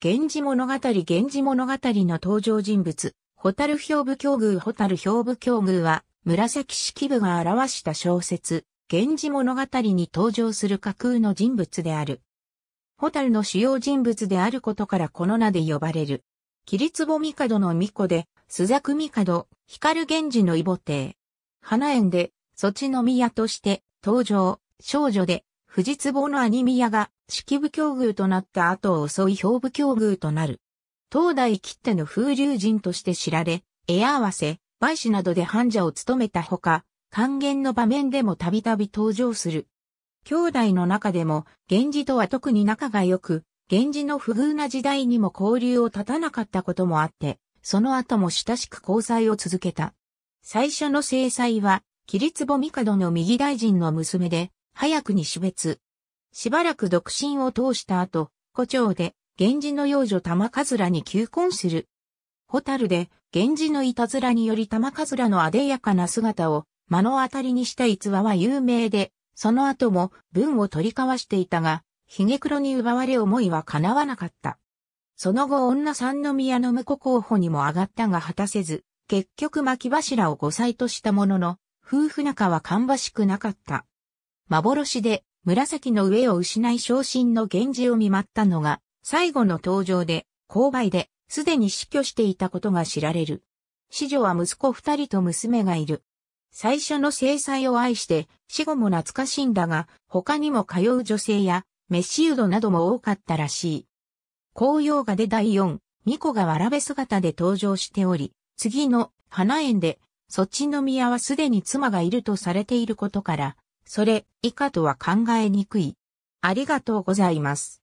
源氏物語源氏物語の登場人物、ホタル兵部境遇ホタル兵部境遇は、紫式部が表した小説、源氏物語に登場する架空の人物である。ホタルの主要人物であることからこの名で呼ばれる。キリツボミカドの巫女で、スザクミカド、光源氏の異母帝。花園で、そちの宮として、登場、少女で、富士壺の兄宮が、式部境遇となった後を襲い兵部境遇となる。東大切手の風流人として知られ、絵合わせ、媒師などで患者を務めたほか、還元の場面でもたびたび登場する。兄弟の中でも、源氏とは特に仲が良く、源氏の不遇な時代にも交流を絶たなかったこともあって、その後も親しく交際を続けた。最初の制裁は、桐壺帝の右大臣の娘で、早くに死別。しばらく独身を通した後、胡蝶で、源氏の幼女玉らに求婚する。ホタルで、源氏のいたずらにより玉らのあでやかな姿を、目の当たりにした逸話は有名で、その後も文を取り交わしていたが、ひげ黒に奪われ思いは叶わなかった。その後女三宮の婿候補にも上がったが果たせず、結局巻柱を5歳としたものの、夫婦仲は芳しくなかった。幻で紫の上を失い昇進の源氏を見舞ったのが、最後の登場で、勾配で、すでに死去していたことが知られる。子女は息子二人と娘がいる。最初の制裁を愛して、死後も懐かしいんだが、他にも通う女性や、メシウドなども多かったらしい。紅葉画で第四、巫女がわらべ姿で登場しており、次の花園で、そっちの宮はすでに妻がいるとされていることから、それ以下とは考えにくい。ありがとうございます。